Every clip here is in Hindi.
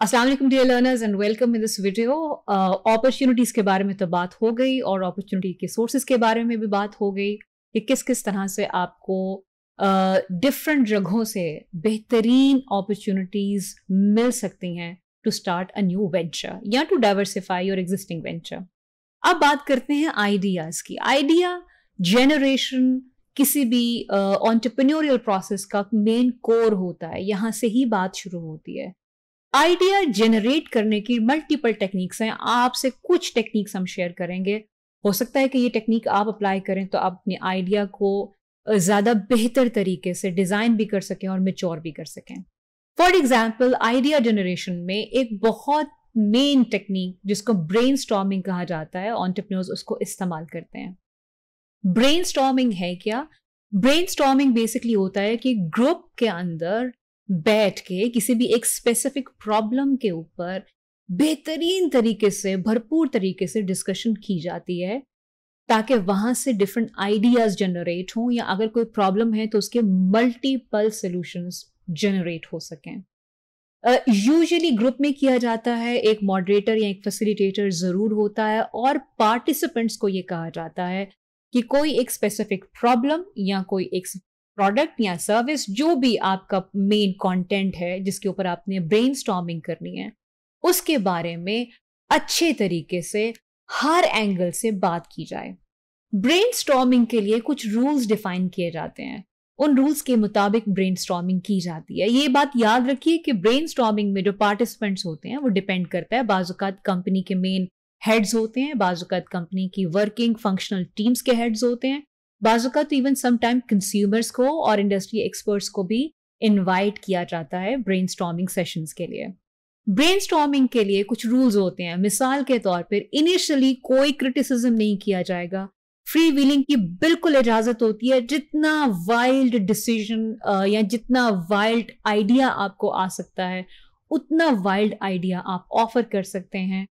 Aslam dear learners and welcome in this video opportunities के बारे में तो बात हो गई और अपॉर्चुनिटी के सोर्सेज के बारे में भी बात हो गई कि किस किस तरह से आपको डिफरेंट uh, जगहों से बेहतरीन अपॉर्चुनिटीज़ मिल सकती हैं to start a new venture या to diversify your existing venture अब बात करते हैं आइडियाज़ की आइडिया जेनरेशन किसी भी ऑन्टरप्रन्योरियल प्रोसेस का मेन कोर होता है यहाँ से ही बात शुरू होती है आइडिया जनरेट करने की मल्टीपल टेक्निक्स हैं आपसे कुछ टेक्निक्स हम शेयर करेंगे हो सकता है कि ये टेक्निक आप अप्लाई करें तो आप अपने आइडिया को ज़्यादा बेहतर तरीके से डिज़ाइन भी कर सकें और मेच्योर भी कर सकें फॉर एग्जाम्पल आइडिया जनरेशन में एक बहुत मेन टेक्निक जिसको ब्रेन कहा जाता है ऑन्टरप्रनोर्स उसको इस्तेमाल करते हैं ब्रेन है क्या ब्रेन बेसिकली होता है कि ग्रुप के अंदर बैठ के किसी भी एक स्पेसिफिक प्रॉब्लम के ऊपर बेहतरीन तरीके से भरपूर तरीके से डिस्कशन की जाती है ताकि वहाँ से डिफरेंट आइडियाज़ जनरेट हों या अगर कोई प्रॉब्लम है तो उसके मल्टीपल सॉल्यूशंस जनरेट हो सकें यूजली uh, ग्रुप में किया जाता है एक मॉडरेटर या एक फैसिलिटेटर ज़रूर होता है और पार्टिसिपेंट्स को ये कहा जाता है कि कोई एक स्पेसिफिक प्रॉब्लम या कोई एक प्रोडक्ट या सर्विस जो भी आपका मेन कंटेंट है जिसके ऊपर आपने ब्रेन करनी है उसके बारे में अच्छे तरीके से हर एंगल से बात की जाए ब्रेन के लिए कुछ रूल्स डिफाइन किए जाते हैं उन रूल्स के मुताबिक ब्रेन की जाती है ये बात याद रखिए कि ब्रेन में जो पार्टिसिपेंट्स होते हैं वो डिपेंड करता है बाजुकात कंपनी के मेन हेड्स होते हैं बाजुकात कंपनी की वर्किंग फंक्शनल टीम्स के हेड्स होते हैं बाजुका तो इवन समाइम कंज्यूमर्स को और इंडस्ट्री एक्सपर्ट्स को भी इनवाइट किया जाता है ब्रेन स्टॉमिंग सेशंस के लिए ब्रेन स्टॉमिंग के लिए कुछ रूल्स होते हैं मिसाल के तौर पर इनिशियली कोई क्रिटिसिज्म नहीं किया जाएगा फ्री व्हीलिंग की बिल्कुल इजाजत होती है जितना वाइल्ड डिसीजन या जितना वाइल्ड आइडिया आपको आ सकता है उतना वाइल्ड आइडिया आप ऑफर कर सकते हैं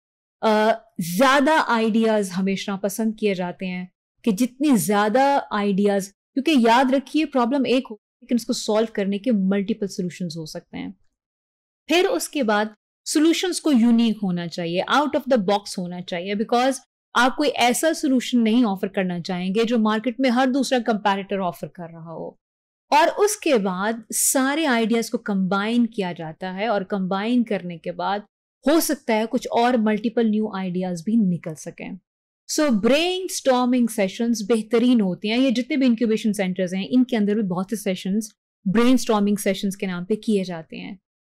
ज़्यादा आइडियाज़ हमेशा पसंद किए जाते हैं कि जितनी ज्यादा आइडियाज क्योंकि याद रखिए प्रॉब्लम एक हो लेकिन उसको सॉल्व करने के मल्टीपल सोल्यूशन हो सकते हैं फिर उसके बाद सोल्यूशंस को यूनिक होना चाहिए आउट ऑफ द बॉक्स होना चाहिए बिकॉज आप कोई ऐसा सोल्यूशन नहीं ऑफर करना चाहेंगे जो मार्केट में हर दूसरा कंपेरेटर ऑफर कर रहा हो और उसके बाद सारे आइडियाज को कंबाइन किया जाता है और कंबाइन करने के बाद हो सकता है कुछ और मल्टीपल न्यू आइडियाज भी निकल सकें सो ब्रेन स्टॉमिंग सेशंस बेहतरीन होते हैं ये जितने भी इंक्यूबेशन सेंटर्स हैं इनके अंदर भी बहुत से सेशंस ब्रेन स्टॉमिंग सेशंस के नाम पे किए जाते हैं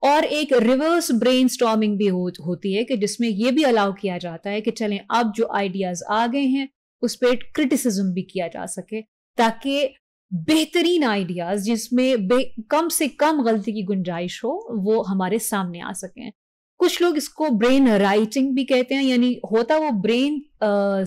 और एक रिवर्स ब्रेन स्टॉमिंग भी हो, होती है कि जिसमें यह भी अलाउ किया जाता है कि चलें अब जो आइडियाज आ गए हैं उस पर क्रिटिसिज्म भी किया जा सके ताकि बेहतरीन आइडियाज जिसमें बे, कम से कम गलती की गुंजाइश हो वो हमारे सामने आ सकें कुछ लोग इसको ब्रेन राइटिंग भी कहते हैं यानी होता वो ब्रेन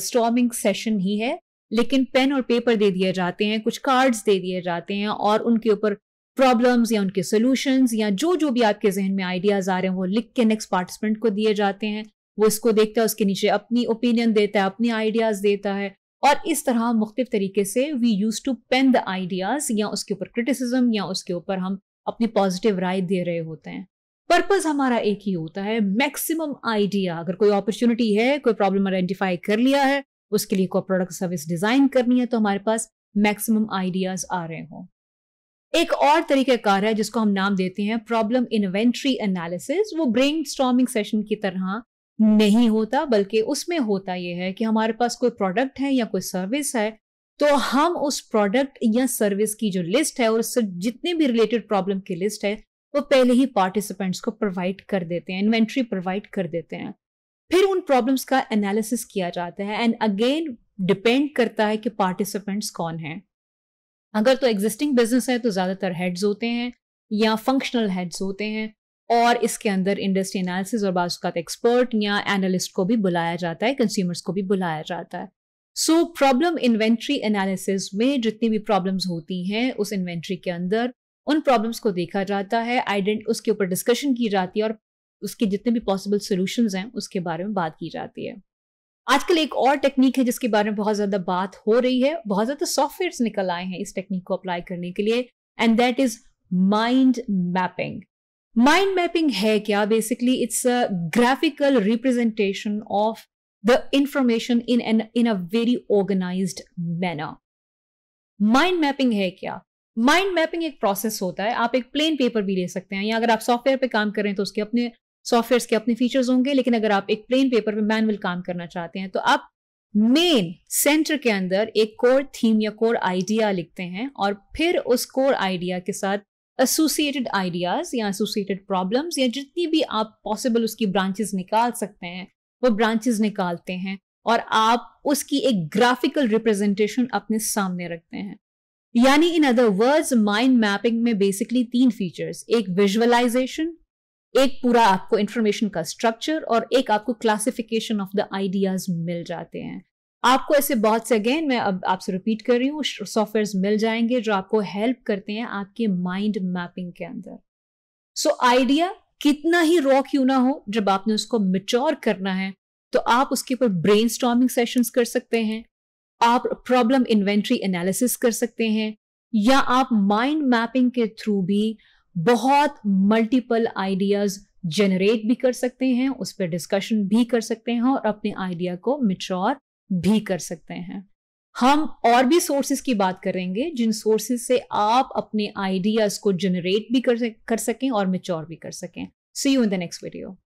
स्टॉमिंग सेशन ही है लेकिन पेन और पेपर दे दिए जाते हैं कुछ कार्ड्स दे दिए जाते हैं और उनके ऊपर प्रॉब्लम्स या उनके सोल्यूशंस या जो जो भी आपके जहन में आइडियाज आ रहे हैं वो लिख के नेक्स्ट पार्टिसिपेंट को दिए जाते हैं वो इसको देखता है उसके नीचे अपनी ओपिनियन देता है अपनी आइडियाज देता है और इस तरह मुख्तु तरीके से we use to pen the ideas या उसके ऊपर क्रिटिसिज्म या उसके ऊपर हम अपनी पॉजिटिव राय दे रहे होते हैं पर्पज हमारा एक ही होता है मैक्सिमम आइडिया अगर कोई अपॉर्चुनिटी है कोई प्रॉब्लम आइडेंटिफाई कर लिया है उसके लिए कोई प्रोडक्ट सर्विस डिजाइन करनी है तो हमारे पास मैक्सिमम आइडियाज आ रहे हों एक और कार है जिसको हम नाम देते हैं प्रॉब्लम इन्वेंट्री एनालिसिस वो ब्रेन सेशन की तरह नहीं होता बल्कि उसमें होता यह है कि हमारे पास कोई प्रोडक्ट है या कोई सर्विस है तो हम उस प्रोडक्ट या सर्विस की जो लिस्ट है और उससे जितने भी रिलेटेड प्रॉब्लम की लिस्ट है वो पहले ही पार्टिसिपेंट्स को प्रोवाइड कर देते हैं इन्वेंट्री प्रोवाइड कर देते हैं फिर उन प्रॉब्लम्स का एनालिसिस किया जाता है एंड अगेन डिपेंड करता है कि पार्टिसिपेंट्स कौन हैं अगर तो एग्जिस्टिंग बिजनेस है तो ज़्यादातर हेड्स होते हैं या फंक्शनल हेड्स होते हैं और इसके अंदर इंडस्ट्री एनालिसिस और बाज़ एक्सपर्ट या एनालिस्ट को भी बुलाया जाता है कंज्यूमर्स को भी बुलाया जाता है सो प्रॉब्लम इन्वेंट्री एनालिसिस में जितनी भी प्रॉब्लम्स होती हैं उस इन्वेंट्री के अंदर उन प्रॉब्लम्स को देखा जाता है आइडेंट उसके ऊपर डिस्कशन की जाती है और उसके जितने भी पॉसिबल सोल्यूशन हैं उसके बारे में बात की जाती है आजकल एक और टेक्निक है जिसके बारे में बहुत ज़्यादा बात हो रही है बहुत ज़्यादा सॉफ्टवेयर निकल आए हैं इस टेक्निक को अप्लाई करने के लिए and that is mind mapping mind mapping है क्या basically it's a graphical representation of the information in an in a very organised manner mind mapping है क्या माइंड मैपिंग एक प्रोसेस होता है आप एक प्लेन पेपर भी ले सकते हैं या अगर आप सॉफ्टवेयर पे काम कर रहे हैं तो उसके अपने सॉफ्टवेयर के अपने फीचर्स होंगे लेकिन अगर आप एक प्लेन पेपर पे मैनुअल काम करना चाहते हैं तो आप मेन सेंटर के अंदर एक कोर थीम या कोर आइडिया लिखते हैं और फिर उस कोर आइडिया के साथ एसोसिएटेड आइडियाज या एसोसिएटेड प्रॉब्लम्स या जितनी भी आप पॉसिबल उसकी ब्रांचेस निकाल सकते हैं वो ब्रांचेस निकालते हैं और आप उसकी एक ग्राफिकल रिप्रेजेंटेशन अपने सामने रखते हैं यानी in other words mind mapping में बेसिकली तीन फीचर्स एक विजुअलाइजेशन एक पूरा आपको इंफॉर्मेशन का स्ट्रक्चर और एक आपको क्लासिफिकेशन ऑफ द आइडियाज मिल जाते हैं आपको ऐसे बहुत से अगेन मैं अब आपसे रिपीट कर रही हूँ सॉफ्टवेयर मिल जाएंगे जो आपको हेल्प करते हैं आपके माइंड मैपिंग के अंदर सो so, आइडिया कितना ही रॉ क्यों ना हो जब आपने उसको मिच्योर करना है तो आप उसके ऊपर ब्रेन सेशंस कर सकते हैं आप प्रॉब्लम इन्वेंट्री एनालिसिस कर सकते हैं या आप माइंड मैपिंग के थ्रू भी बहुत मल्टीपल आइडियाज जनरेट भी कर सकते हैं उस पर डिस्कशन भी कर सकते हैं और अपने आइडिया को मिच्योर भी कर सकते हैं हम और भी सोर्सेज की बात करेंगे जिन सोर्सेज से आप अपने आइडियाज को जनरेट भी कर सकें और मिच्योर भी कर सकें see you in the next video